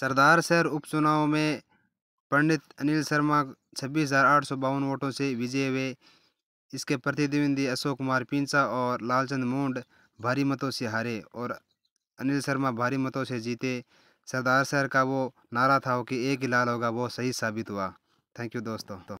सरदार शहर उपचुनाव में पंडित अनिल शर्मा छब्बीस हज़ार आठ सौ बावन वोटों से विजय हुए इसके प्रतिद्वंदी अशोक कुमार पिंचा और लालचंद मोंड भारी मतों से हारे और अनिल शर्मा भारी मतों से जीते सरदार शहर का वो नारा था कि एक ही लाल होगा वो सही साबित हुआ थैंक यू दोस्तों